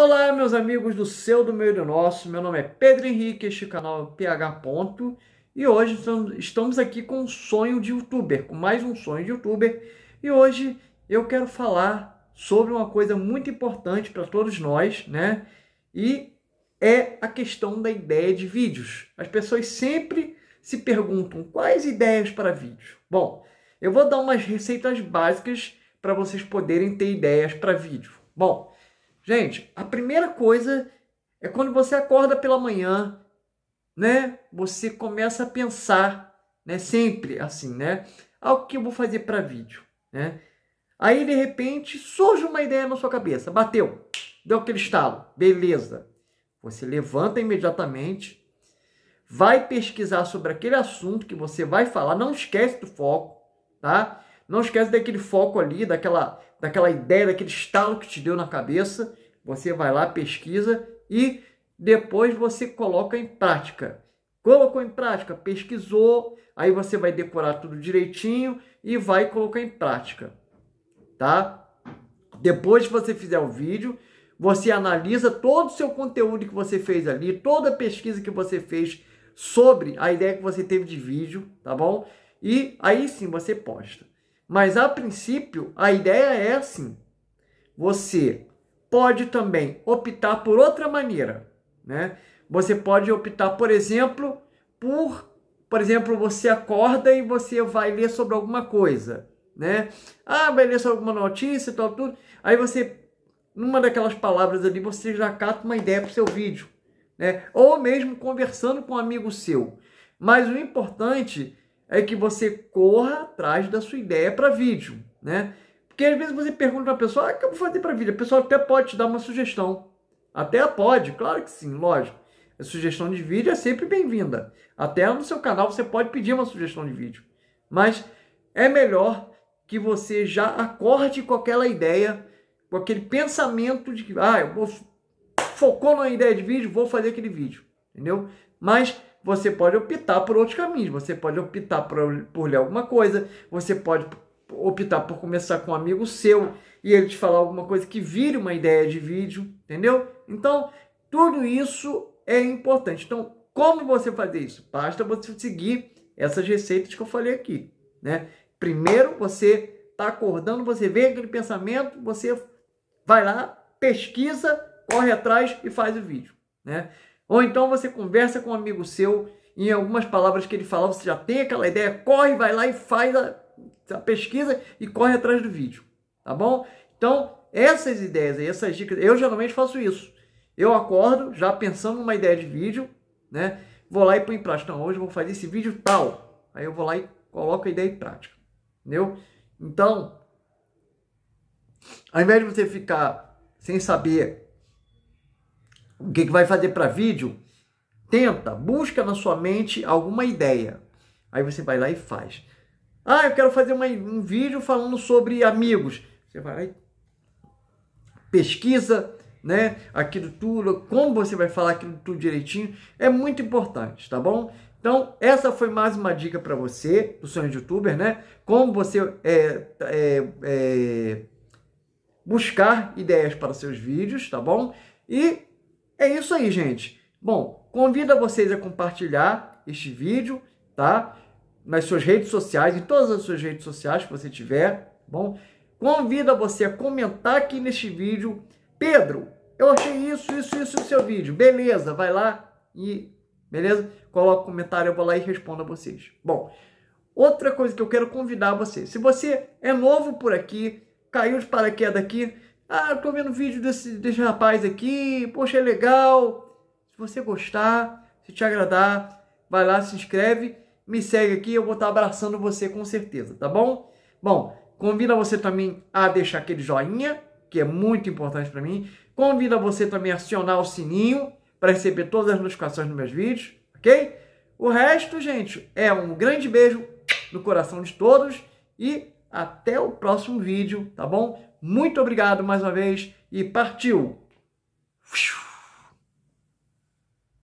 Olá, meus amigos do seu, do meu e do nosso. Meu nome é Pedro Henrique, este canal é PH. Ponto, e hoje estamos aqui com um sonho de youtuber, com mais um sonho de youtuber. E hoje eu quero falar sobre uma coisa muito importante para todos nós, né? E é a questão da ideia de vídeos. As pessoas sempre se perguntam quais ideias para vídeos. Bom, eu vou dar umas receitas básicas para vocês poderem ter ideias para vídeo. Bom, Gente, a primeira coisa é quando você acorda pela manhã, né? Você começa a pensar, né? Sempre assim, né? Algo que eu vou fazer para vídeo, né? Aí de repente surge uma ideia na sua cabeça, bateu, deu aquele estalo, beleza. Você levanta imediatamente, vai pesquisar sobre aquele assunto que você vai falar, não esquece do foco, tá? Não esquece daquele foco ali, daquela, daquela ideia, daquele estalo que te deu na cabeça. Você vai lá, pesquisa e depois você coloca em prática. Colocou em prática, pesquisou, aí você vai decorar tudo direitinho e vai colocar em prática, tá? Depois que você fizer o vídeo, você analisa todo o seu conteúdo que você fez ali, toda a pesquisa que você fez sobre a ideia que você teve de vídeo, tá bom? E aí sim você posta. Mas a princípio, a ideia é assim. Você pode também optar por outra maneira, né? Você pode optar, por exemplo, por, por exemplo, você acorda e você vai ler sobre alguma coisa, né? Ah, vai ler sobre alguma notícia, tal, tudo. Aí você, numa daquelas palavras ali, você já cata uma ideia para o seu vídeo, né? Ou mesmo conversando com um amigo seu. Mas o importante é que você corra atrás da sua ideia para vídeo, né? Porque às vezes você pergunta para a pessoa, ah, o que eu vou fazer para vídeo? A pessoa até pode te dar uma sugestão. Até pode, claro que sim, lógico. A sugestão de vídeo é sempre bem-vinda. Até no seu canal você pode pedir uma sugestão de vídeo. Mas é melhor que você já acorde com aquela ideia, com aquele pensamento de que, ah, eu vou focou na ideia de vídeo, vou fazer aquele vídeo, entendeu? Mas você pode optar por outros caminhos. Você pode optar por, por ler alguma coisa, você pode optar por começar com um amigo seu e ele te falar alguma coisa que vire uma ideia de vídeo, entendeu? Então, tudo isso é importante. Então, como você fazer isso? Basta você seguir essas receitas que eu falei aqui, né? Primeiro você está acordando, você vê aquele pensamento, você vai lá, pesquisa, corre atrás e faz o vídeo, né? Ou então você conversa com um amigo seu e em algumas palavras que ele fala, você já tem aquela ideia, corre, vai lá e faz a, a pesquisa e corre atrás do vídeo, tá bom? Então, essas ideias essas dicas, eu geralmente faço isso. Eu acordo já pensando numa ideia de vídeo, né? Vou lá e põe em prática. Não, hoje vou fazer esse vídeo tal. Aí eu vou lá e coloco a ideia em prática. Entendeu? Então, ao invés de você ficar sem saber o que, que vai fazer para vídeo? Tenta, busca na sua mente alguma ideia. Aí você vai lá e faz. Ah, eu quero fazer uma, um vídeo falando sobre amigos. Você vai lá e pesquisa, né? Aquilo tudo, como você vai falar aquilo tudo direitinho, é muito importante, tá bom? Então, essa foi mais uma dica para você, do sonho de youtuber, né? Como você é, é, é, buscar ideias para seus vídeos, tá bom? E é isso aí, gente. Bom, convido vocês a compartilhar este vídeo, tá? Nas suas redes sociais, em todas as suas redes sociais que você tiver, bom? Convido você a comentar aqui neste vídeo. Pedro, eu achei isso, isso, isso no seu vídeo. Beleza, vai lá e... Beleza? Coloca o um comentário, eu vou lá e respondo a vocês. Bom, outra coisa que eu quero convidar você. Se você é novo por aqui, caiu de paraquedas aqui, ah, eu tô vendo vídeo desse, desse rapaz aqui, poxa, é legal. Se você gostar, se te agradar, vai lá, se inscreve, me segue aqui, eu vou estar abraçando você com certeza, tá bom? Bom, convida você também a deixar aquele joinha, que é muito importante para mim. Convida você também a acionar o sininho para receber todas as notificações dos meus vídeos, ok? O resto, gente, é um grande beijo no coração de todos e até o próximo vídeo, tá bom? Muito obrigado mais uma vez e partiu!